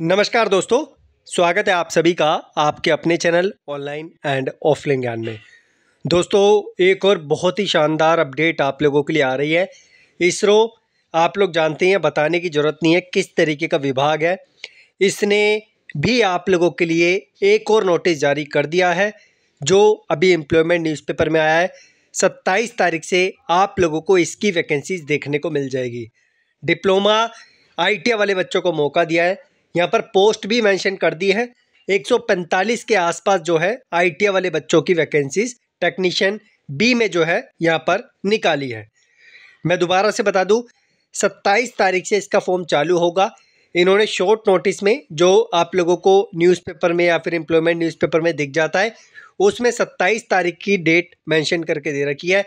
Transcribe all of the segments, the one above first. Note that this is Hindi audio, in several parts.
नमस्कार दोस्तों स्वागत है आप सभी का आपके अपने चैनल ऑनलाइन एंड ऑफलाइन ज्ञान में दोस्तों एक और बहुत ही शानदार अपडेट आप लोगों के लिए आ रही है इसरो आप लोग जानते हैं बताने की ज़रूरत नहीं है किस तरीके का विभाग है इसने भी आप लोगों के लिए एक और नोटिस जारी कर दिया है जो अभी एम्प्लॉयमेंट न्यूज़पेपर में आया है सत्ताईस तारीख से आप लोगों को इसकी वैकेंसीज देखने को मिल जाएगी डिप्लोमा आईटीआई वाले बच्चों को मौका दिया है यहाँ पर पोस्ट भी मेंशन कर दी है 145 के आसपास जो है आई वाले बच्चों की वैकेंसीज टेक्नीशियन बी में जो है यहाँ पर निकाली है मैं दोबारा से बता दूँ सत्ताईस तारीख से इसका फॉर्म चालू होगा इन्होंने शॉर्ट नोटिस में जो आप लोगों को न्यूज़पेपर में या फिर एम्प्लॉयमेंट न्यूज़पेपर में दिख जाता है उसमें सत्ताईस तारीख की डेट मेंशन करके दे रखी है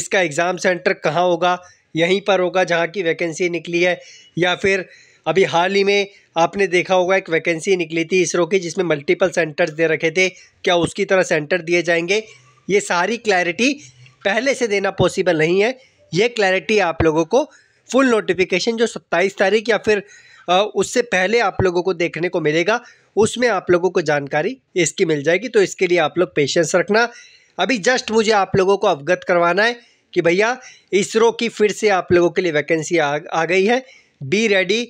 इसका एग्ज़ाम सेंटर कहाँ होगा यहीं पर होगा जहाँ की वैकेंसी निकली है या फिर अभी हाल ही में आपने देखा होगा एक वैकेंसी निकली थी इसरो की जिसमें मल्टीपल सेंटर्स दे रखे थे क्या उसकी तरह सेंटर दिए जाएंगे ये सारी क्लैरिटी पहले से देना पॉसिबल नहीं है ये क्लैरिटी आप लोगों को फुल नोटिफिकेशन जो सत्ताईस तारीख या फिर उससे पहले आप लोगों को देखने को मिलेगा उसमें आप लोगों को जानकारी इसकी मिल जाएगी तो इसके लिए आप लोग पेशेंस रखना अभी जस्ट मुझे आप लोगों को अवगत करवाना है कि भैया इसरो की फिर से आप लोगों के लिए वैकेंसी आ, आ गई है बी रेडी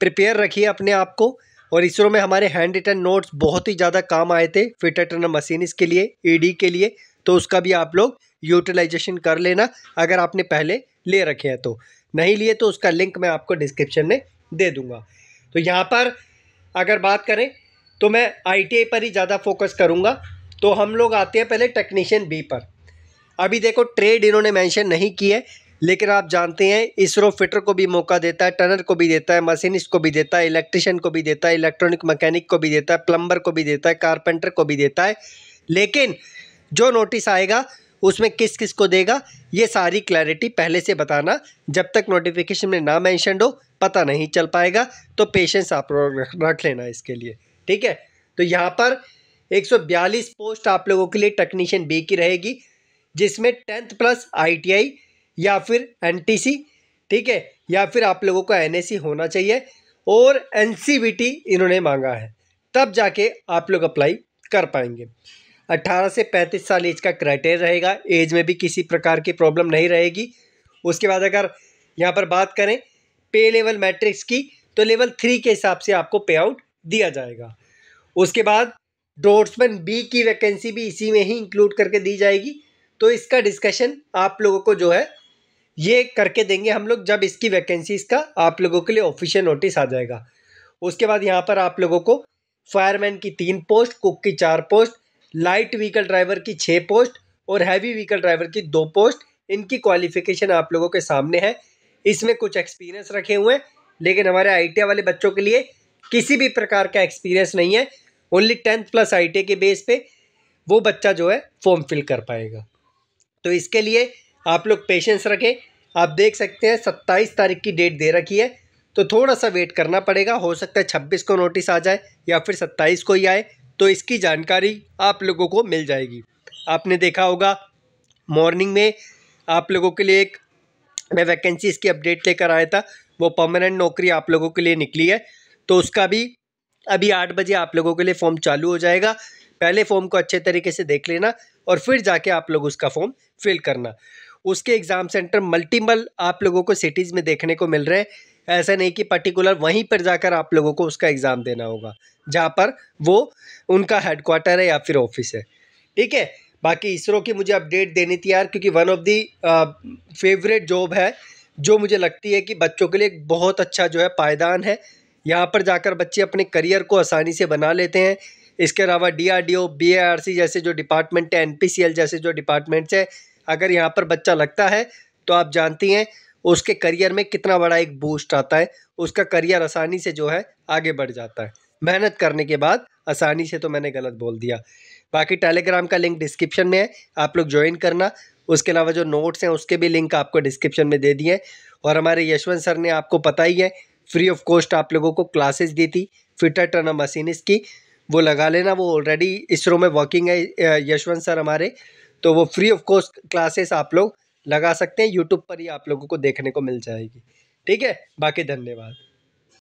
प्रिपेयर रखिए अपने आप को और इसरो में हमारे हैंड रिटर्न नोट्स बहुत ही ज़्यादा काम आए थे फिट एटर्न मशीनिस के लिए ईडी e के लिए तो उसका भी आप लोग यूटिलाइजेशन कर लेना अगर आपने पहले ले रखे हैं तो नहीं लिए तो उसका लिंक मैं आपको डिस्क्रिप्शन में दे दूँगा तो यहाँ पर अगर बात करें तो मैं आई पर ही ज़्यादा फोकस करूँगा तो हम लोग आते हैं पहले टेक्नीशियन बी पर अभी देखो ट्रेड इन्होंने मैंशन नहीं की है लेकिन आप जानते हैं इसरो फिटर को भी मौका देता है टनर को भी देता है मशीनिस्ट को भी देता है इलेक्ट्रिशियन को भी देता है इलेक्ट्रॉनिक मैकेनिक को भी देता है प्लम्बर को भी देता है कारपेंटर को भी देता है लेकिन जो नोटिस आएगा उसमें किस किस को देगा ये सारी क्लैरिटी पहले से बताना जब तक नोटिफिकेशन में ना मैंशन हो पता नहीं चल पाएगा तो पेशेंस आप रख लेना इसके लिए ठीक है तो यहाँ पर 142 पोस्ट आप लोगों के लिए टेक्नीशियन बी की रहेगी जिसमें टेंथ प्लस आईटीआई या फिर एन ठीक है या फिर आप लोगों का एन होना चाहिए और एन इन्होंने मांगा है तब जाके आप लोग अप्लाई कर पाएंगे 18 से 35 साल एज का क्राइटेरिया रहेगा एज में भी किसी प्रकार की प्रॉब्लम नहीं रहेगी उसके बाद अगर यहाँ पर बात करें पे लेवल मैट्रिक्स की तो लेवल थ्री के हिसाब से आपको पे आउट दिया जाएगा उसके बाद डोर्समैन बी की वैकेंसी भी इसी में ही इंक्लूड करके दी जाएगी तो इसका डिस्कशन आप लोगों को जो है ये करके देंगे हम लोग जब इसकी वैकेंसीज का आप लोगों के लिए ऑफिशियल नोटिस आ जाएगा उसके बाद यहाँ पर आप लोगों को फायरमैन की तीन पोस्ट कुक की चार पोस्ट लाइट व्हीकल ड्राइवर की छः पोस्ट और हैवी व्हीकल ड्राइवर की दो पोस्ट इनकी क्वालिफिकेशन आप लोगों के सामने है इसमें कुछ एक्सपीरियंस रखे हुए हैं लेकिन हमारे आई वाले बच्चों के लिए किसी भी प्रकार का एक्सपीरियंस नहीं है ओनली टेंथ प्लस आई के बेस पे वो बच्चा जो है फॉर्म फिल कर पाएगा तो इसके लिए आप लोग पेशेंस रखें आप देख सकते हैं सत्ताईस तारीख की डेट दे रखी है तो थोड़ा सा वेट करना पड़ेगा हो सकता है छब्बीस को नोटिस आ जाए या फिर सत्ताईस को ही आए तो इसकी जानकारी आप लोगों को मिल जाएगी आपने देखा होगा मॉर्निंग में आप लोगों के लिए एक मैं वैकेंसी इसकी अपडेट लेकर आया था वो परमानेंट नौकरी आप लोगों के लिए निकली है तो उसका भी अभी आठ बजे आप लोगों के लिए फॉर्म चालू हो जाएगा पहले फॉर्म को अच्छे तरीके से देख लेना और फिर जाके आप लोग उसका फॉर्म फिल करना उसके एग्ज़ाम सेंटर मल्टीपल आप लोगों को सिटीज़ में देखने को मिल रहे हैं ऐसा नहीं कि पर्टिकुलर वहीं पर जाकर आप लोगों को उसका एग्ज़ाम देना होगा जहाँ पर वो उनका हेडक्वार्टर है या फिर ऑफिस है ठीक है बाकी इसरो की मुझे अपडेट देनी थी यार क्योंकि one of the favourite job है जो मुझे लगती है कि बच्चों के लिए बहुत अच्छा जो है पायदान है यहाँ पर जाकर बच्चे अपने करियर को आसानी से बना लेते हैं इसके अलावा D R D O B R C जैसे जो डिपार्टमेंट है एन पी सी एल जैसे जो डिपार्टमेंट्स है अगर यहाँ पर बच्चा लगता है तो आप जानती हैं उसके करियर में कितना बड़ा एक बूस्ट आता है उसका करियर आसानी से जो है आगे बढ़ जाता है मेहनत करने के बाद आसानी से तो मैंने गलत बोल दिया बाकी टेलीग्राम का लिंक डिस्क्रिप्शन में है आप लोग ज्वाइन करना उसके अलावा जो नोट्स हैं उसके भी लिंक आपको डिस्क्रिप्शन में दे दिए और हमारे यशवंत सर ने आपको पता ही है फ्री ऑफ कॉस्ट आप लोगों को क्लासेस दी थी फिटर टर्नर मशीनिस की वो लगा लेना वो ऑलरेडी इसरो में वर्किंग है यशवंत सर हमारे तो वो फ्री ऑफ कॉस्ट क्लासेस आप लोग लगा सकते हैं यूट्यूब पर ही आप लोगों को देखने को मिल जाएगी ठीक है बाकी धन्यवाद